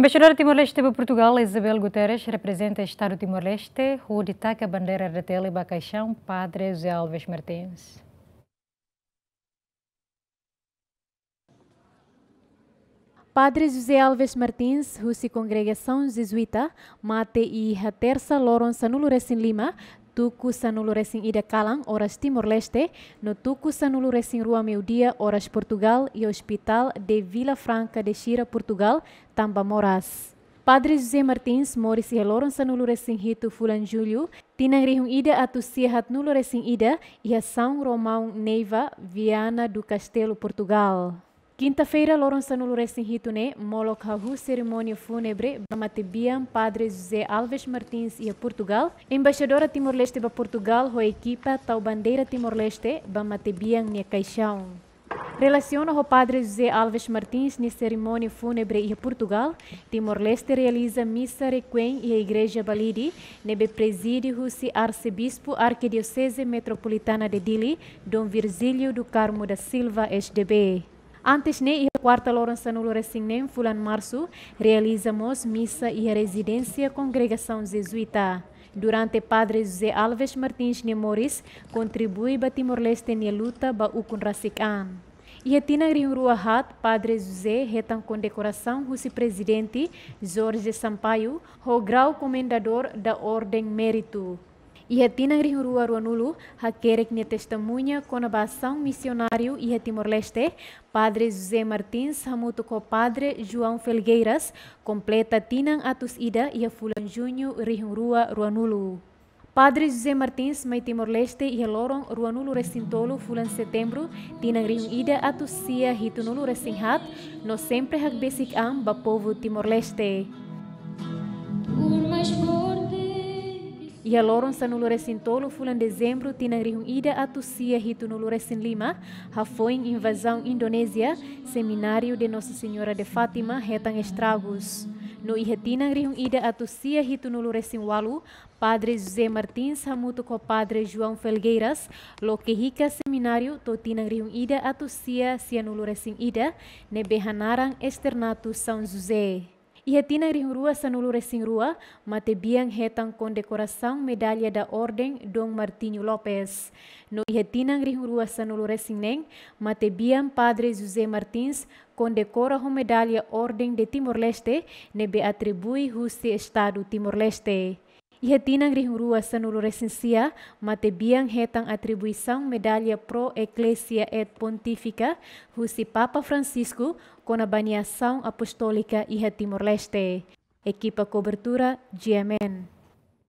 Embaixadora Timor-Leste para Portugal, Isabel Guterres, representa o Estado Timor-Leste, rua de a bandeira da tele Bacaixão, Padre José Alves Martins. Padre José Alves Martins, Rússia Congregação Jesuíta, Mate e Terça Lourenço em Lima, tuku sanuluresing ida calang horas Timor-Leste, no tuku sanuluresing rua Meudia, dia horas Portugal e hospital de Vila Franca de Xira, Portugal, tamba moras. Padre José Martins mori si heloron sa nuluresing hito fulan Julho, tinangrihong ida atu sihat nuluresing ida iha São Romão Neiva, Viana do Castelo, Portugal. Quinta-feira, Lourenço Lourenço em Ritune, Molokahu, cerimônia fúnebre, Bamatebiam, Padre José Alves Martins e a Portugal, Embaixadora Timor-Leste para Portugal, a Equipa, Tau Bandeira Timor-Leste, Bamatebiam, Nia Caixão. Relaciona o padre José Alves Martins na cerimônia fúnebre em Portugal. Timor-Leste realiza missa requiem e a Igreja Balidi, nebe presídio se arcebispo arquidiocese metropolitana de Dili, Dom Virgílio do Carmo da Silva, SDB. Antes, né, a quarta Lourença no Lourenço, né, fulan março, realizamos missa e residência congregação jesuíta. Durante Padre José Alves Martins Nemoris, contribui para Timor-Leste na luta para o Kunrasikan. E retina rua Hat, Padre José, retan decoração o presidente Jorge Sampaio, o grau comendador da Ordem Mérito. E retina Rinrua Ruanulu, requer que testemunha com a ação missionário e Timor-Leste, Padre José Martins, Hamuto com Padre João Felgueiras, completa Tinan Atus Ida e Fulan Junho Rinrua Ruanulu. Padre José Martins, Mai Timor-Leste e Loron Ruanulu resintolo Fulan Setembro, Tinangrin Ida Atusia hitunulu Recinhat, no sempre Hagbesik Am, Bapovo Timor-Leste. Ia lorong sa nuluresin tolo fulan dezembro tinangrihung ida atusia hito nuluresin lima, hafoing invasão Indonésia, seminário de Nossa Senhora de Fátima Hetang estragos. No ihetinang rihung ida atusia hito nuluresin walu, Padre José Martins hamuto com Padre João Felgueiras, lokehica seminário totinang rihung ida atusia sianuloresin ida, nebehanarang externato São José. Ia tina ring rua sanulu resing rua, mate biang hetang kondekorasan medalia da ordeng Dong Martinho Lopez. No ia tina ring rua sanulu resing neng, mate biang Padre José Martins kondekora ho medalia ordeng de Timor-Leste ne be atribui husi estado Timor-Leste. Ihatinang ringrua sa nuloresensia, matebiyang hetang atribuisang medalya pro Ecclesia et Pontifica husi Papa Francisco con a baniação apostólica iha Timor-Leste. Equipa Cobertura, GMN.